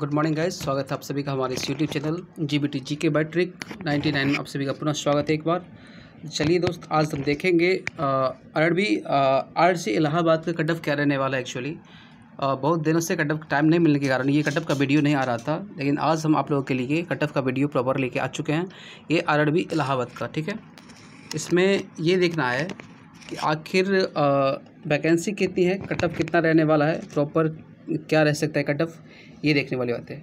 good morning guys स्वागत है आप सभी का हमारे इस YouTube channel G B T G के बाई ट्रिक नाइन्टी नाइन में आप सभी का पुनः स्वागत है एक बार चलिए दोस्त आज हम देखेंगे अरबी आर सी इलाहाबाद का कटअप क्या रहने वाला है एक्चुअली बहुत दिनों से कटअप टाइम नहीं मिलने के कारण ये कटअप का वीडियो नहीं आ रहा था लेकिन आज हम आप लोगों के लिए कटअप का वीडियो प्रॉपर लेके आ चुके हैं ये आर इलाहाबाद का ठीक है इसमें ये देखना है कि आखिर वैकेंसी कितनी है कटअप कितना रहने वाला है प्रॉपर क्या रह सकता है कटअप ये देखने वाली बात है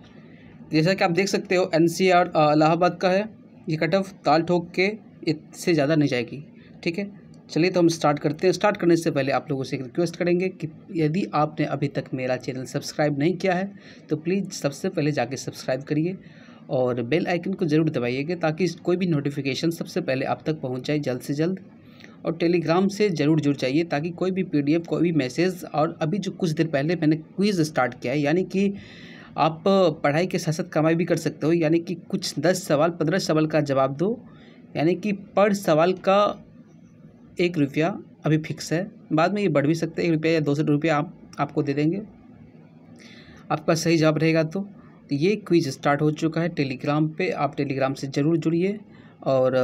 जैसा कि आप देख सकते हो एन इलाहाबाद का है ये कट ऑफ ताल ठोक के इससे ज़्यादा नहीं जाएगी ठीक है चलिए तो हम स्टार्ट करते हैं स्टार्ट करने से पहले आप लोगों से एक रिक्वेस्ट करेंगे कि यदि आपने अभी तक मेरा चैनल सब्सक्राइब नहीं किया है तो प्लीज़ सबसे पहले जाके सब्सक्राइब करिए और बेल आइकन को ज़रूर दबाइएगा ताकि कोई भी नोटिफिकेशन सबसे पहले आप तक पहुँच जाए जल्द से जल्द और टेलीग्राम से ज़रूर जुड़ जाइए ताकि कोई भी पी कोई भी मैसेज और अभी जो कुछ देर पहले मैंने क्विज़ स्टार्ट किया है यानी कि आप पढ़ाई के साथ साथ कमाई भी कर सकते हो यानी कि कुछ दस सवाल पंद्रह सवाल का जवाब दो यानी कि पर सवाल का एक रुपया अभी फिक्स है बाद में ये बढ़ भी सकता है एक रुपया या दो सौ रुपया आप आपको दे देंगे आपका सही जवाब रहेगा तो, तो ये क्विज स्टार्ट हो चुका है टेलीग्राम पे आप टेलीग्राम से ज़रूर जुड़िए और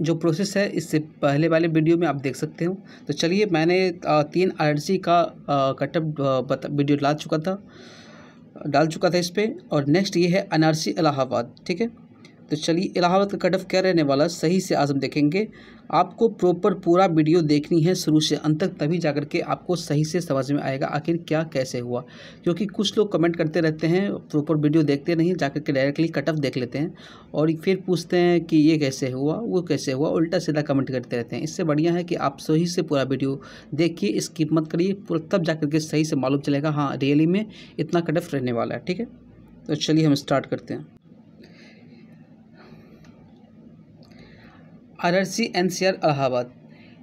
जो प्रोसेस है इससे पहले वाले वीडियो में आप देख सकते हो तो चलिए मैंने तीन आर का कटअप वीडियो ला चुका था डाल चुका था इस पर और नेक्स्ट ये है अनारसी इलाहाबाद ठीक है तो चलिए इलाहाबाद का कट ऑफ क्या रहने वाला सही से आज हम देखेंगे आपको प्रॉपर पूरा वीडियो देखनी है शुरू से अंत तक तभी जाकर के आपको सही से समझ में आएगा आखिर क्या कैसे हुआ क्योंकि कुछ लोग कमेंट करते रहते हैं प्रॉपर वीडियो देखते नहीं जाकर के डायरेक्टली कट ऑफ देख लेते हैं और फिर पूछते हैं कि ये कैसे हुआ वो कैसे हुआ उल्टा सीधा कमेंट करते रहते हैं इससे बढ़िया है कि आप सही से पूरा वीडियो देखिए स्किप मत करिए तब जा करके सही से मालूम चलेगा हाँ रियली में इतना कट ऑफ रहने वाला है ठीक है तो चलिए हम स्टार्ट करते हैं आरआरसी एनसीआर अलाहाबाद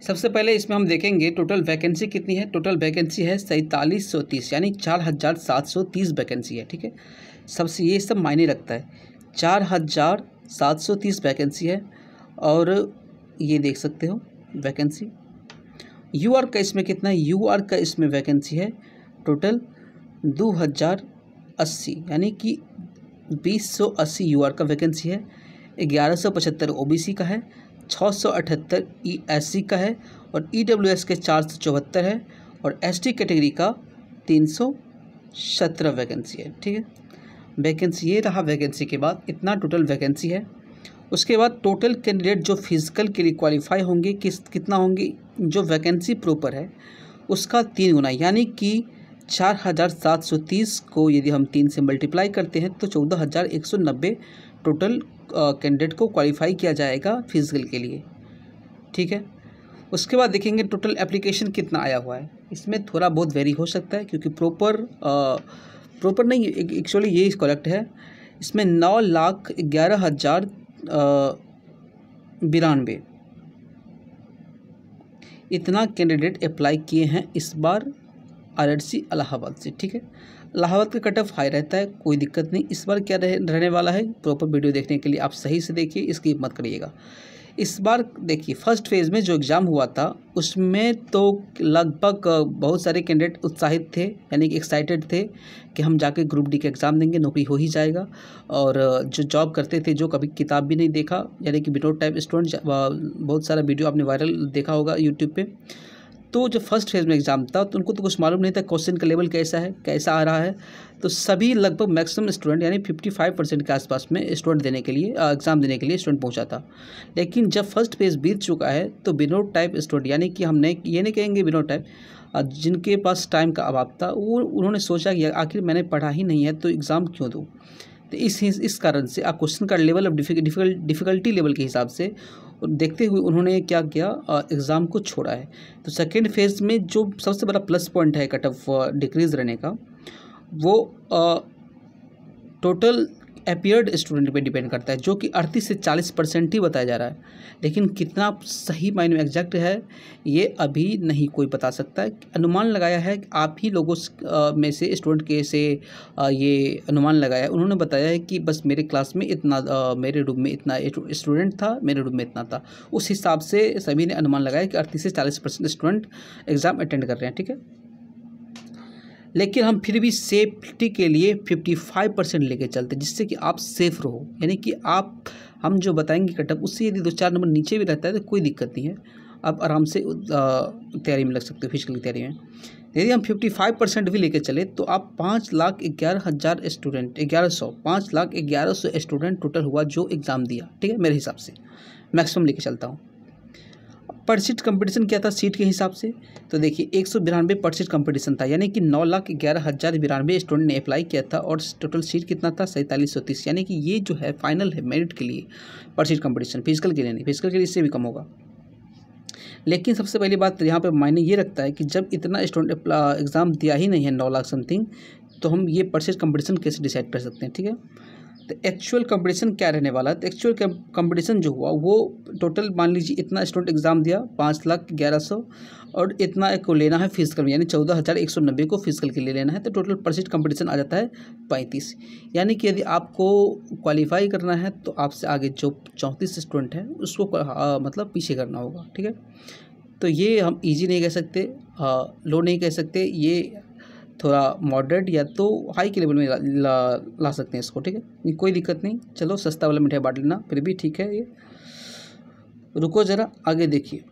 सबसे पहले इसमें हम देखेंगे टोटल वैकेंसी कितनी है टोटल वैकेंसी है सैंतालीस सौ तीस यानी चार हज़ार सात सौ तीस वैकेंसी है ठीक है सबसे ये सब मायने रखता है चार हज़ार सात सौ तीस वैकेंसी है और ये देख सकते हो वैकेंसी यू आर का इसमें कितना है यू आर का इसमें वैकेंसी है टोटल दो हज़ार अस्सी यानी कि बीस सौ अस्सी यू आर का वैकेंसी है ग्यारह सौ पचहत्तर ओ बी सी का है छः सौ अठहत्तर ई एस सी का है और ई डब्ल्यू एस के चार सौ चौहत्तर है और एस टी कैटेगरी का तीन सौ सत्रह वैकेंसी है ठीक है वैकेंसी ये रहा वैकेंसी के बाद इतना टोटल वैकेंसी है उसके बाद टोटल कैंडिडेट जो फिजिकल के लिए क्वालिफाई होंगे किस कितना होंगे जो वैकेंसी प्रॉपर है उसका तीन गुना यानी कि चार हज़ार सात सौ तीस को यदि हम तीन से मल्टीप्लाई करते हैं तो चौदह हज़ार एक सौ नब्बे टोटल कैंडिडेट को क्वालिफाई किया जाएगा फिजिकल के लिए ठीक है उसके बाद देखेंगे टोटल एप्लीकेशन कितना आया हुआ है इसमें थोड़ा बहुत वेरी हो सकता है क्योंकि प्रॉपर प्रॉपर नहीं एक्चुअली ये कॉलेक्ट है इसमें नौ लाख ग्यारह हज़ार बिरानवे इतना कैंडिडेट अप्लाई किए हैं इस बार आर सी इलाहाबाद से ठीक है इलाहाबाद का कट ऑफ हाई रहता है कोई दिक्कत नहीं इस बार क्या रह, रहने वाला है प्रॉपर वीडियो देखने के लिए आप सही से देखिए इसकी मत करिएगा इस बार देखिए फर्स्ट फेज़ में जो एग्ज़ाम हुआ था उसमें तो लगभग बहुत सारे कैंडिडेट उत्साहित थे यानी कि एक्साइटेड थे कि हम जाके ग्रुप डी का एग्ज़ाम देंगे नौकरी हो ही जाएगा और जो जॉब करते थे जो कभी किताब भी नहीं देखा यानी कि बिनोट टाइप स्टूडेंट बहुत सारा वीडियो आपने वायरल देखा होगा यूट्यूब पर तो जो फर्स्ट फेज़ में एग्ज़ाम था तो उनको तो कुछ मालूम नहीं था क्वेश्चन का लेवल कैसा है कैसा आ रहा है तो सभी लगभग मैक्सिमम स्टूडेंट यानी 55 परसेंट के आसपास में स्टूडेंट देने के लिए एग्ज़ाम देने के लिए स्टूडेंट पहुंचा था लेकिन जब फर्स्ट फेज़ बीत चुका है तो विनोद टाइप स्टूडेंट यानी कि हमने ये नहीं कहेंगे विनोद टाइप जिनके पास टाइम का अभाव था वो उन्होंने सोचा कि आखिर मैंने पढ़ा ही नहीं है तो एग्ज़ाम क्यों दूँ तो इस इस कारण से आप क्वेश्चन का लेवल ऑफ डिफिकल्टी लेवल के हिसाब से देखते हुए उन्होंने क्या किया एग्ज़ाम को छोड़ा है तो सेकेंड फेज़ में जो सबसे बड़ा प्लस पॉइंट है कट ऑफ डिक्रीज़ रहने का वो टोटल अपियर्ड स्टूडेंट पे डिपेंड करता है जो कि अड़तीस से चालीस परसेंट ही बताया जा रहा है लेकिन कितना सही मायने में एग्जैक्ट है ये अभी नहीं कोई बता सकता है अनुमान लगाया है आप ही लोगों में से स्टूडेंट के से ये अनुमान लगाया उन्होंने बताया है कि बस मेरे क्लास में इतना मेरे रूम में इतना स्टूडेंट था मेरे रूम में इतना था उस हिसाब से सभी ने अनुमान लगाया कि अड़तीस से चालीस परसेंट स्टूडेंट एग्ज़ाम अटेंड कर रहे हैं ठीक है लेकिन हम फिर भी सेफ्टी के लिए 55 परसेंट लेके चलते जिससे कि आप सेफ़ रहो यानी कि आप हम जो बताएंगे कटअप उससे यदि दो चार नंबर नीचे भी रहता है तो कोई दिक्कत नहीं है आप आराम से तैयारी में लग सकते हो फिजिकल तैयारी में यदि हम फिफ्टी फाइव परसेंट भी लेके चले तो आप पाँच लाख ग्यारह हज़ार स्टूडेंट ग्यारह सौ पाँच लाख ग्यारह सौ स्टूडेंट टोटल हुआ जो एग्ज़ाम दिया ठीक है मेरे हिसाब से मैक्सिमम लेके चलता हूँ पर सीट कंपटीशन क्या था सीट के हिसाब से तो देखिए एक सौ बिरानवे पर सीट कम्पटिशन था यानी कि नौ लाख ग्यारह हज़ार बिरानवे स्टूडेंट ने अप्लाई किया था और टोटल सीट कितना था सैंतालीस सौ तीस यानी कि ये जो है फाइनल है मेरिट के लिए पर सीट कम्पटिशन फिजिकल के लिए नहीं फिजिकल के लिए इससे भी कम होगा लेकिन सबसे पहली बात तो यहाँ पर मायने ये रखता है कि जब इतना स्टूडेंट एग्ज़ाम दिया ही नहीं है नौ लाख समथिंग तो हम ये सीट कम्पटिशन कैसे डिसाइड कर सकते हैं ठीक है तो एक्चुअल कंपटीशन क्या रहने वाला है तो एक्चुअल कंपटीशन जो हुआ वो टोटल मान लीजिए इतना स्टूडेंट एग्ज़ाम दिया पाँच लाख ग्यारह सौ और इतना एक को लेना है फिजिकल में यानी चौदह हज़ार एक सौ नब्बे को फिजिकल के लिए लेना है तो टोटल परसेंट कंपटीशन आ जाता है पैंतीस यानी कि यदि आपको क्वालिफाई करना है तो आपसे आगे जो चौंतीस स्टूडेंट हैं उसको आ, मतलब पीछे करना होगा ठीक है तो ये हम ईजी नहीं कह सकते लो नहीं कह सकते ये थोड़ा मॉडरेट या तो हाई के लेवल में ला, ला, ला सकते हैं इसको ठीक है कोई दिक्कत नहीं चलो सस्ता वाला मिठाई बांट लेना फिर भी ठीक है ये रुको ज़रा आगे देखिए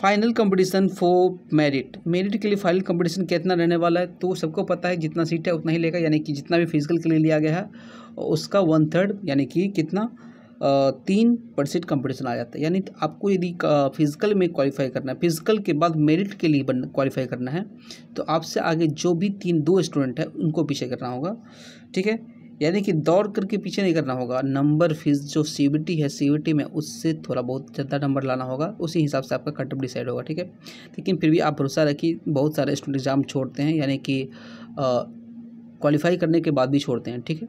final competition for merit merit के लिए फाइनल कंपटीशन कितना रहने वाला है तो सबको पता है जितना सीट है उतना ही लेगा यानी कि जितना भी फिजिकल के लिए लिया गया है उसका वन थर्ड यानी कि कितना तीन परसेंट कंपटीशन आ जाता है यानी आपको यदि फिजिकल में क्वालिफाई करना है फिजिकल के बाद मेरिट के लिए बन क्वालिफाई करना है तो आपसे आगे जो भी तीन दो स्टूडेंट हैं उनको पीछे करना होगा ठीक है यानी कि दौड़ करके पीछे नहीं करना होगा नंबर फीस जो सी है सी में उससे थोड़ा बहुत ज़्यादा नंबर लाना होगा उसी हिसाब से आपका कटअप डिसाइड होगा ठीक है लेकिन फिर भी आप भरोसा रखिए बहुत सारे स्टूडेंट एग्ज़ाम छोड़ते हैं यानी कि क्वालिफाई करने के बाद भी छोड़ते हैं ठीक है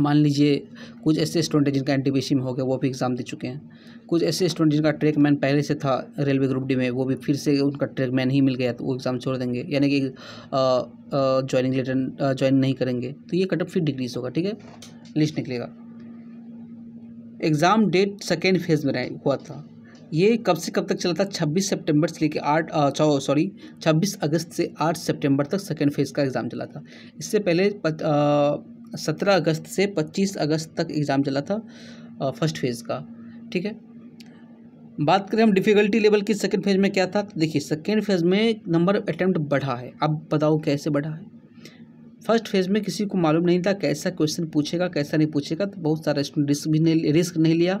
मान लीजिए कुछ ऐसे स्टूडेंट जिनका एन टी हो गया वो भी एग्ज़ाम दे चुके हैं कुछ ऐसे स्टूडेंट जिनका ट्रैक मैन पहले से था रेलवे ग्रुप डी में वो भी फिर से उनका ट्रैक मैन ही मिल गया तो वो एग्ज़ाम छोड़ देंगे यानी कि ज्वाइनिंग लेटर ज्वाइन नहीं करेंगे तो ये कटअप फिर डिक्रीज होगा ठीक है लिस्ट निकलेगा एग्ज़ाम डेट सेकेंड फेज़ में हुआ था ये कब से कब तक चला था छब्बीस सितंबर से लेकर आठ सॉरी छब्बीस अगस्त से आठ सितंबर तक सेकेंड फेज़ का एग्ज़ाम चला था इससे पहले पत, आ, सत्रह अगस्त से पच्चीस अगस्त तक एग्ज़ाम चला था फर्स्ट फेज़ का ठीक है बात करें हम डिफ़िकल्टी लेवल की सेकेंड फेज़ में क्या था देखिए सेकेंड फेज़ में नंबर अटैम्प्ट बढ़ा है अब बताओ कैसे बढ़ा है फर्स्ट फेज में किसी को मालूम नहीं था कैसा क्वेश्चन पूछेगा कैसा नहीं पूछेगा तो बहुत सारा स्टूडेंट रिस्क भी नहीं रिस्क नहीं लिया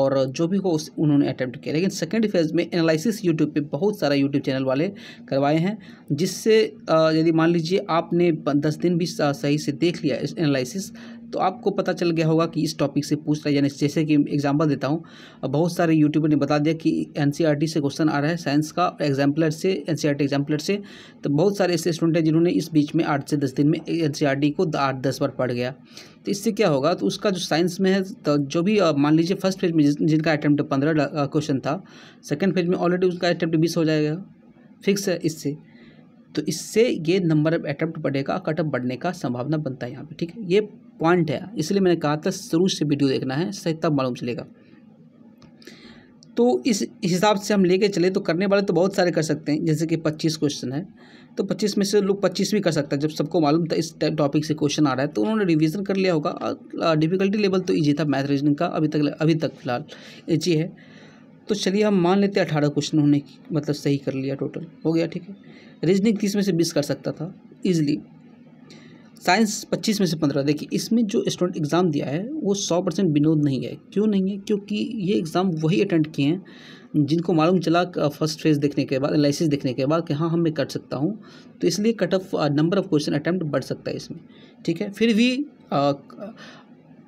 और जो भी हो उस उन्होंने अटैम्प्ट किया लेकिन सेकेंड फेज़ में एनालिसिस यूट्यूब पर बहुत सारा यूट्यूब चैनल वाले करवाए हैं जिससे यदि मान लीजिए आपने दस दिन भी सही से देख लिया एनालिसिस तो आपको पता चल गया होगा कि इस टॉपिक से पूछ रहा है यानी जैसे कि एग्जाम्पल देता हूँ बहुत सारे यूट्यूबर ने बता दिया कि एन e से क्वेश्चन आ रहा है साइंस का एग्जाम्पलर से एन एग्जाम्पलर e से तो बहुत सारे ऐसे स्टूडेंट हैं जिन्होंने इस बीच में आठ से दस दिन में एन e को आठ दस बार पढ़ गया तो इससे क्या होगा तो उसका जो साइंस में है तो जो भी मान लीजिए फर्स्ट फेज में जिनका अटैम्प्ट पंद्रह क्वेश्चन था सेकेंड फेज में ऑलरेडी उसका अटैम्प्ट बीस हो जाएगा फिक्स है इससे तो इससे ये नंबर ऑफ अटैम्प्ट बढ़ेगा कटअप बढ़ने का संभावना बनता है यहाँ पे ठीक है ये पॉइंट है इसलिए मैंने कहा था शुरू से वीडियो देखना है सही तब मालूम चलेगा तो इस हिसाब से हम लेके चले तो करने वाले तो बहुत सारे कर सकते हैं जैसे कि पच्चीस क्वेश्चन है तो पच्चीस में से लोग पच्चीस भी कर सकता है जब सबको मालूम था इस टॉपिक से क्वेश्चन आ रहा है तो उन्होंने रिवीजन कर लिया होगा डिफ़िकल्टी लेवल तो ईजी था मैथ रीजनिंग का अभी तक अभी तक फिलहाल ईजी है तो चलिए हम मान लेते हैं अठारह क्वेश्चन उन्होंने मतलब सही कर लिया टोटल हो गया ठीक है रीजनिंग तीस में से बीस कर सकता था ईजिली साइंस पच्चीस में से पंद्रह देखिए इसमें जो स्टूडेंट एग्ज़ाम दिया है वो सौ परसेंट विनोद नहीं है क्यों नहीं है क्योंकि ये एग्ज़ाम वही अटेंड किए हैं जिनको मालूम चला फर्स्ट फेज देखने के बाद एनालिसिस देखने के बाद कि हाँ हम मैं कर सकता हूँ तो इसलिए cut off number of question attempt बढ़ सकता है इसमें ठीक है फिर भी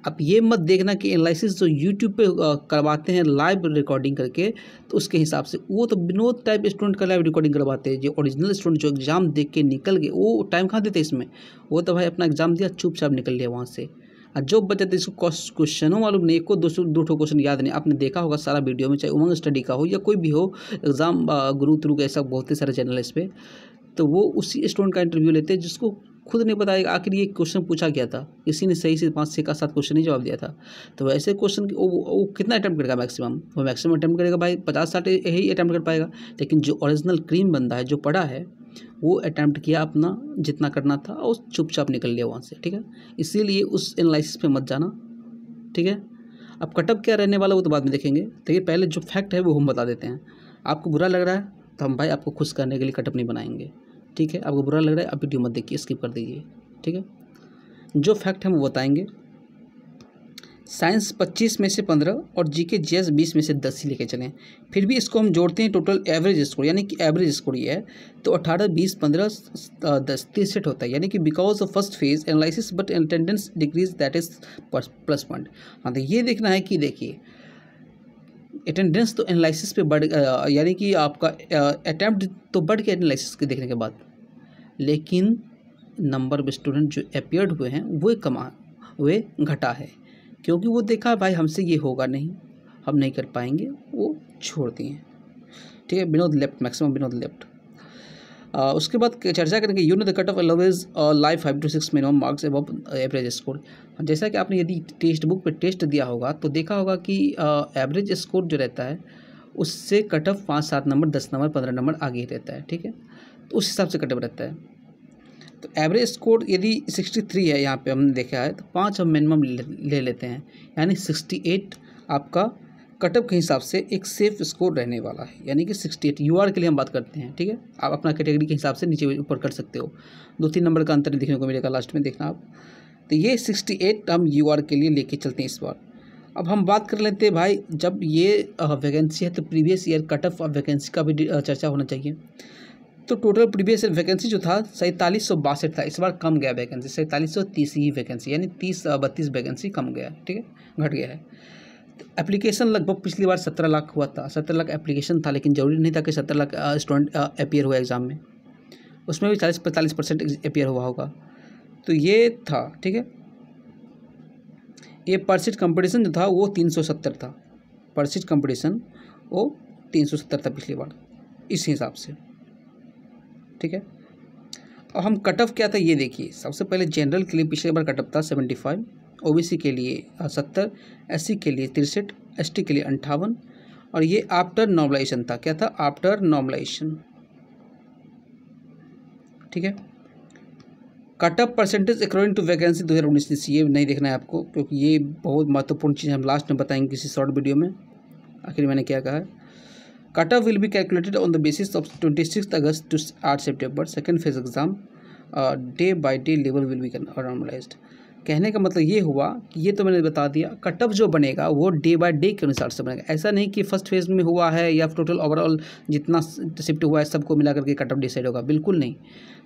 आप ये मत देखना कि एनालिसिस जो यूट्यूब पे करवाते हैं लाइव रिकॉर्डिंग करके तो उसके हिसाब से वो तो विनोद टाइप स्टूडेंट का लाइव रिकॉर्डिंग करवाते हैं जो ओरिजिनल स्टूडेंट जो एग्ज़ाम देख के निकल गए वो टाइम कहाँ देते इसमें वो तो भाई अपना एग्ज़ाम दिया चुपचाप निकल लिया वहाँ से और जो बच्चा थे इसको क्वेश्चनों मालूम नहीं एक को दो दो ठो क्वेश्चन याद नहीं आपने देखा होगा सारा वीडियो में चाहे उमंग स्टडी का हो या कोई भी हो एग्ज़ाम गुरु थ्रू का ऐसा बहुत ही सारे चैनल है इस पर तो वो उसी स्टूडेंट का इंटरव्यू लेते हैं जिसको खुद नहीं बताया आखिर ये क्वेश्चन पूछा गया था इसी ने सही से पाँच छः का सात क्वेश्चन ही जवाब दिया था तो ऐसे क्वेश्चन वो, वो कितना अटैम्प्ट करेगा मैक्सिमम वो मैक्सिमम अटैम्प्ट करेगा भाई पचास साठ यही अटैम्प्ट कर पाएगा लेकिन जो ओरिजिनल क्रीम बंदा है जो पढ़ा है वो अटैम्प्ट किया अपना जितना करना था और चुपचाप निकल लिया वहाँ से ठीक है इसीलिए उस एनालिसिस पर मत जाना ठीक है अब कटअप क्या रहने वाला वो तो बाद में देखेंगे लेकिन पहले जो फैक्ट है वो हम बता देते हैं आपको बुरा लग रहा है तो हम भाई आपको खुश करने के लिए कटअप नहीं बनाएंगे ठीक है आपको बुरा लग रहा है आप वीडियो मत देखिए स्किप कर दीजिए ठीक है जो फैक्ट हम वो बताएंगे साइंस पच्चीस में से पंद्रह और जी के जी एस बीस में से दस ही लेके चलें फिर भी इसको हम जोड़ते हैं टोटल एवरेज स्कोर यानी कि एवरेज स्कोर ये है तो अठारह बीस पंद्रह दस तिरसठ होता है यानी कि because of first phase analysis but attendance decrease that is plus point हाँ तो ये देखना है कि देखिए अटेंडेंस तो एनालिसिस पे बढ़ यानी कि आपका अटैम्प्ट तो बढ़ गया एनालिसिस के देखने के बाद लेकिन नंबर ऑफ स्टूडेंट जो अपियर्ड हुए हैं वे कमा वे घटा है क्योंकि वो देखा भाई हमसे ये होगा नहीं हम नहीं कर पाएंगे वो छोड़ दिए ठीक है Vinod left maximum Vinod left उसके बाद चर्चा करेंगे you know the cut off allows live five two six minimum marks above average score जैसा कि आपने यदि टेस्ट बुक पर टेस्ट दिया होगा तो देखा होगा कि एवरेज स्कोर जो रहता है उससे कट ऑफ पाँच सात नंबर दस नंबर पंद्रह नंबर आगे ही रहता है ठीक है तो उस हिसाब से कट ऑफ रहता है तो एवरेज स्कोर यदि सिक्सटी थ्री है यहाँ पे हमने देखा है तो पाँच हम मिनिमम ले, ले लेते हैं यानी सिक्सटी एट आपका कटअप के हिसाब से एक सेफ स्कोर रहने वाला है यानी कि सिक्सटी एट यू के लिए हम बात करते हैं ठीक है आप अपना कैटेगरी के हिसाब से नीचे ऊपर कर सकते हो दो तीन नंबर का अंतर देखने को मिलेगा लास्ट में देखना आप तो ये सिक्सटी एट हम यू के लिए लेके चलते हैं इस बार अब हम बात कर लेते हैं भाई जब ये वैकेंसी है तो previous year cut off vacancy का भी चर्चा होना चाहिए तो टोटल प्रीवियस वैकेंसी जो था सैंतालीस सौ बासठ था इस बार कम गया वैकेंसी सैंतालीस सौ तीस ही वैकेंसी यानी तीस बत्तीस वैकेंसी कम गया ठीक है घट गया है एप्लीकेशन लगभग पिछली बार सत्रह लाख हुआ था सत्रह लाख एप्लीकेशन था लेकिन ज़रूरी नहीं था कि सत्रह लाख स्टूडेंट अपेयर हुआ एग्ज़ाम में उसमें भी चालीस पैंतालीस परसेंट अपेयर हुआ होगा तो ये था ठीक है ये परसिट कंपटीशन जो था वो तीन सौ सत्तर था परसिट कंपटीशन वो तीन सौ सत्तर था पिछली बार इस हिसाब से ठीक है और हम कट ऑफ क्या था ये देखिए सबसे पहले जनरल के लिए पिछली बार कट ऑफ था सेवेंटी फाइव ओबीसी के लिए सत्तर एससी के लिए तिरसठ एसटी के लिए अंठावन और ये आफ्टर नॉर्मलाइजेशन था क्या था आफ्टर नॉर्मलाइजेशन ठीक है cut off percentage according to vacancy दो हज़ार उन्नीस ये नहीं देखना है आपको क्योंकि ये बहुत महत्वपूर्ण चीज़ हम लास्ट में बताएंगे किसी शॉर्ट वीडियो में आखिर मैंने क्या कहा है off will be calculated on the basis of twenty six August to आठ September second phase exam uh, day by day level will be कहने का मतलब ये हुआ कि ये तो मैंने बता दिया कटअप जो बनेगा वो डे बाय डे के अनुसार से बनेगा ऐसा नहीं कि फर्स्ट फेज में हुआ है या टोटल ओवरऑल जितना शिफ्ट हुआ है सबको मिला करके कटअप डिसाइड होगा बिल्कुल नहीं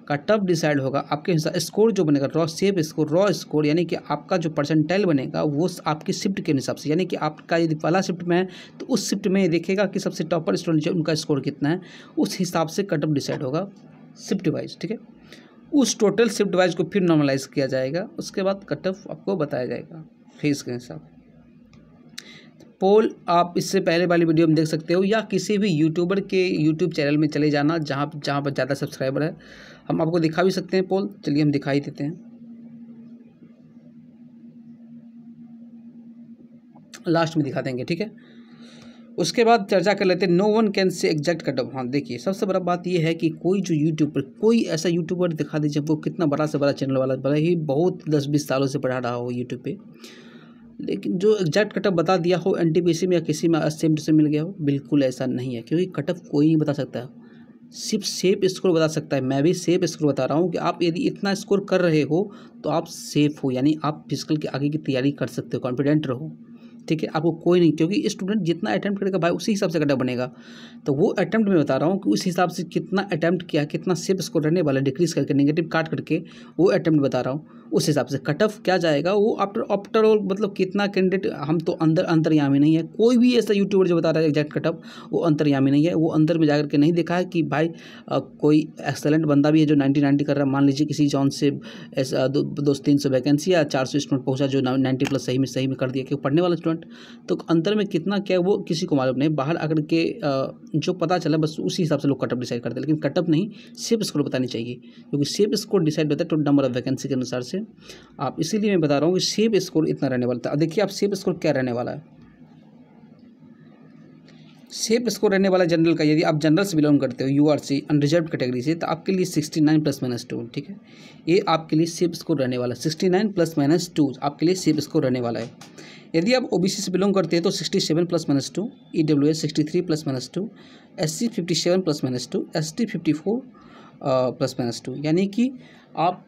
कटअप डिसाइड होगा आपके अनुसार स्कोर जो बनेगा raw safe score raw score यानी कि आपका जो परसेंटाइल बनेगा वो आपकी शिफ्ट के हिसाब से यानी कि आपका यदि पहला शिफ्ट में है तो उस शिफ्ट में देखेगा कि सबसे टॉपर स्टूडेंट जो उनका स्कोर कितना है उस हिसाब से कटअप डिसाइड होगा शिफ्ट वाइज ठीक है उस टोटल शिफ्ट वाइज को फिर नॉर्मलाइज किया जाएगा उसके बाद कट ऑफ आपको बताया जाएगा फेस के हिसाब पोल आप इससे पहले वाली वीडियो में देख सकते हो या किसी भी यूट्यूबर के यूट्यूब चैनल में चले जाना जहाँ जहाँ पर ज़्यादा सब्सक्राइबर है हम आपको दिखा भी सकते हैं पोल चलिए हम दिखा ही देते हैं लास्ट में दिखा देंगे ठीक है उसके बाद चर्चा कर लेते हैं no one can say exact cut off हाँ देखिए सबसे बड़ा बात यह है कि कोई जो यूट्यूब पर कोई ऐसा यूट्यूबर दिखा दीजिए वो कितना बड़ा से बड़ा चैनल वाला बड़ा ही बहुत दस बीस सालों से पढ़ा रहा हो यूट्यूब पर लेकिन जो एग्जैक्ट कटअप बता दिया हो एन में या किसी में असेम्प्ट से मिल गया हो बिल्कुल ऐसा नहीं है क्योंकि कटअप कोई नहीं बता सकता सिर्फ सेफ स्कोर बता सकता है मैं भी सेफ स्कोर बता रहा हूँ कि आप यदि इतना स्कोर कर रहे हो तो आप सेफ हो यानी आप फिजिकल के आगे की तैयारी कर सकते हो कॉन्फिडेंट रहो ठीक है आपको कोई नहीं क्योंकि स्टूडेंट जितना अटैम्प्ट करेगा भाई उसी हिसाब से कटअप बनेगा तो वो अटैम्प्ट में बता रहा हूँ कि उस हिसाब से कितना अटैम्प्ट किया कितना सिर्फ स्कोर रहने वाला डिक्रीज करके नेगेटिव काट करके वो अटैम्प्ट बता रहा हूँ उस हिसाब से कट ऑफ क्या जाएगा वो आफ्टर आफ्टर ऑल मतलब कितना कैंडिडेट हम तो अंदर अंतरयामी नहीं है कोई भी ऐसा यूट्यूबर जो बता रहा है एग्जैक्ट कट ऑफ वो अंतरयामी नहीं है वो अंदर में जा के नहीं देखा है कि भाई आ, कोई एक्सेलेंट बंदा भी है जो नाइन्टी नाइन्टी कर रहा है मान लीजिए किसी जॉन से ऐसा दो, दो तीन सौ वैकेंसी या चार सौ स्टूडेंट पहुँचा जो नाइन्टी प्लस सही में सही में कर दिया क्योंकि पढ़ने वाला स्टूडेंट तो अंदर में कितना क्या वो किसी को मालूम नहीं बाहर आकर के जो पता चला बस उसी हिसाब से लोग कटअप डिसाइड करते हैं लेकिन कटअप नहीं सिर्फ स्कोर बतानी चाहिए क्योंकि सिर्फ स्कोर डिसाइड होता है टोटल नंबर ऑफ वैकेंसी के अनुसार से से आप इसीलिए मैं बता रहा हूँ कि सेब स्कोर इतना रहने वाला था अब देखिए आप सेब स्कोर क्या रहने वाला है सेफ स्कोर रहने वाला जनरल का यदि आप जनरल से बिलोंग करते हो U R C unreserved category से तो आपके लिए sixty nine plus minus two ठीक है ये आपके लिए सेफ स्कोर रहने वाला sixty nine plus minus two आपके लिए सेफ स्कोर रहने वाला है यदि आप ओ बी सी से बिलोंग करते हैं तो sixty seven plus minus two E W S sixty three plus minus two S C fifty seven plus minus two S T fifty four plus minus two यानी कि आप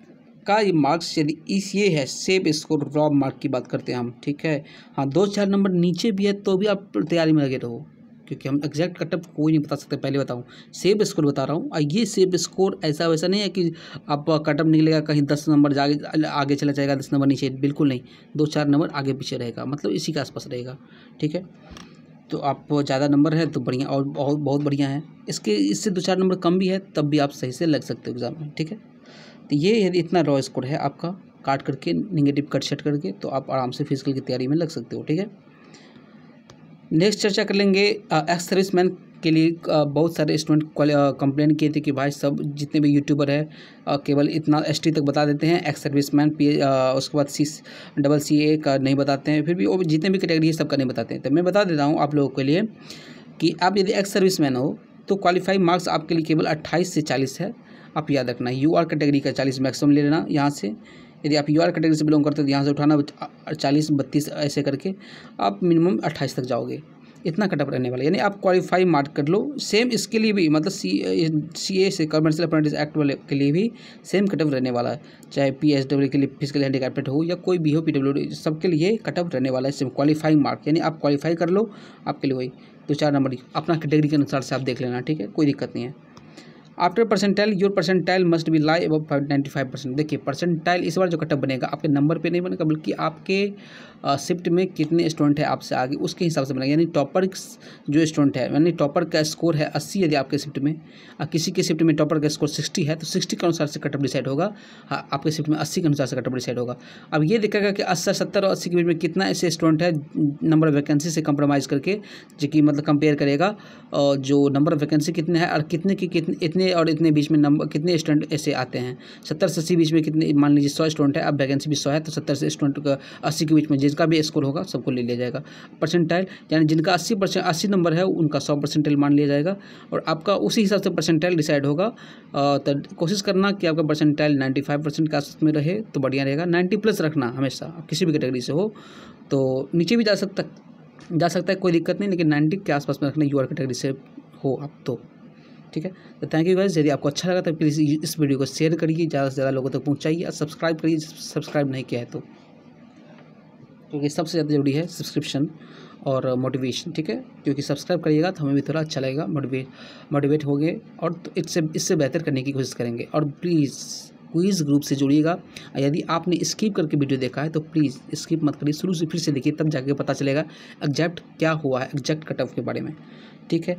का ये marks यदि इस ये है सेफ स्कोर रॉ मार्क की बात करते हैं हम ठीक है हाँ दो चार नंबर नीचे भी है तो भी आप तैयारी में लगे रहो क्योंकि हम एग्जैक्ट कटअप कोई नहीं बता सकते पहले बताऊँ सेफ स्कोर बता रहा हूँ और ये सेफ स्कोर ऐसा वैसा नहीं है कि आप कटअप निकलेगा कहीं दस नंबर जागे आगे चला जाएगा दस नंबर नीचे बिल्कुल नहीं दो चार नंबर आगे पीछे रहेगा मतलब इसी के आसपास रहेगा ठीक है तो आप ज़्यादा नंबर है तो बढ़िया और बहुत बहुत बढ़िया है इसके इससे दो चार नंबर कम भी है तब भी आप सही से लग सकते हो एग्ज़ाम में ठीक है तो ये यदि इतना रॉ स्कोर है आपका काट करके निगेटिव कट सेट करके तो आप आराम से फिजिकल की तैयारी में लग सकते हो ठीक है नेक्स्ट चर्चा कर लेंगे एक्स सर्विस मैन के लिए बहुत सारे स्टूडेंट कंप्लेन किए थे कि भाई सब जितने भी यूट्यूबर है केवल इतना एस तक बता देते हैं एक्स सर्विस मैन पी उसके बाद सी डबल सी ए का नहीं बताते हैं फिर भी वो जितने भी कैटेगरी है सबका नहीं बताते हैं तो मैं बता देता हूँ आप लोगों के लिए कि आप यदि एक्स सर्विस मैन हो तो क्वालिफाई मार्क्स आपके लिए केवल अट्ठाईस से चालीस है आप याद रखना यू आर कैटेगरी का चालीस मैक्सिमम ले लेना यहाँ से यदि आप यू आर कैटेगरी से बिलोंग करते हो तो यहाँ से उठाना चालीस बत्तीस ऐसे करके आप मिनिमम अट्ठाईस तक जाओगे इतना कटअप रहने वाला यानी आप क्वालिफाई मार्क कर लो सेम इसके लिए भी मतलब सी सी ए से कमर्शियल अप्रेंटिस एक्ट वाले के लिए भी सेम कटअप रहने वाला है चाहे पी एच डब्ल्यू के लिए फिजिकल हैंडीकैपेड हो या कोई भी हो पी डब्ल्यू डी सबके लिए कटअप रहने वाला है सेम क्वालिफाइंग मार्क यानी आप क्वालिफाई कर लो आपके लिए वही दो चार नंबर अपना कैटेगरी के अनुसार से आप देख लेना ठीक है कोई दिक्कत नहीं है after percentile your percentile must be lie अब नाइन्टी फाइव परसेंट देखिए परसेंटाइल इस बार जो कटअप बनेगा आपके नंबर पे नहीं बनेगा बल्कि आपके शिफ्ट में कितने स्टूडेंट है आपसे आगे उसके हिसाब से बनाएंगे यानी टॉपर जो स्टूडेंट है यानी टॉपर का स्कोर है अस्सी यदि आपके शिफ्ट में किसी के शिफ्ट में टॉपर का स्कोर सिक्सटी है तो सिक्सटी के अनुसार से कटअप डिसाइड होगा हाँ, आपके शिफ्ट में अस्सी के अनुसार से कटअप डिसाइड होगा अब ये देखेगा कि अस्सी सत्तर और अस्सी के बीच में कितना ऐसे स्टूडेंट है नंबर ऑफ वैकेंसी से कंप्रोमाइज़ करके जो कि मतलब कंपेयर करेगा और जो नंबर ऑफ वैकेंसी कितने हैं और कितने की कितने इतने और इतने बीच में नंबर कितने स्टूडेंट ऐसे आते हैं सत्तर से अस्सी बीच में कितने मान लीजिए सौ स्टूडेंट है अब वैकेंसी भी सौ है तो सत्तर से स्टूडेंट अस्सी के बीच में जिसका भी स्कोर होगा सबको ले लिया जाएगा परसेंटाइल यानी जिनका अस्सी परसेंट अस्सी नंबर है उनका सौ परसेंटाइल मान लिया जाएगा और आपका उसी हिसाब से परसेंटाइल डिसाइड होगा तो कोशिश करना कि आपका परसेंटाइल नाइन्टी फाइव परसेंट के आसपास में रहे तो बढ़िया रहेगा नाइन्टी प्लस रखना हमेशा किसी भी कैटेगरी से हो तो नीचे भी जा सकता जा सकता है कोई दिक्कत नहीं लेकिन नाइन्टी के आसपास में रखना यू कैटेगरी से हो आप तो ठीक है तो थैंक यू गाइज यदि आपको अच्छा लगा तो प्लीज़ इस वीडियो को शेयर करिए ज़्यादा से ज़्यादा लोगों तक तो पहुँचाइए सब्सक्राइब करिए सब्सक्राइब नहीं किया है तो क्योंकि सबसे ज़्यादा जरूरी है सब्सक्रिप्शन और मोटिवेशन ठीक है क्योंकि सब्सक्राइब करिएगा तो हमें भी थोड़ा अच्छा लगेगा मोटिवेट मोटिवेट गए और तो इससे इससे बेहतर करने की कोशिश करेंगे और प्लीज़ क्विज़ ग्रुप से जुड़िएगा यदि आपने स्किप करके वीडियो देखा है तो प्लीज़ स्किप मत करिए शुरू से फिर से देखिए तब जाके पता चलेगा एग्जैक्ट क्या हुआ है एग्जैक्ट कट ऑफ के बारे में ठीक है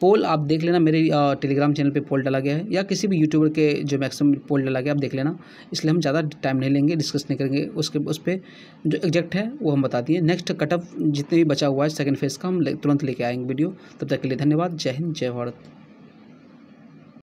पोल आप देख लेना मेरे टेलीग्राम चैनल पे पोल डाला गया है या किसी भी यूट्यूबर के जो मैक्सिमम पोल डाला गया आप देख लेना इसलिए हम ज़्यादा टाइम नहीं लेंगे डिस्कस नहीं करेंगे उसके उस पर जो एग्जैक्ट है वो हम बता दिए नेक्स्ट कटअप जितने भी बचा हुआ है सेकेंड फेज का हम तुरंत लेके आएंगे वीडियो तब तक के लिए धन्यवाद जय हिंद जय भारत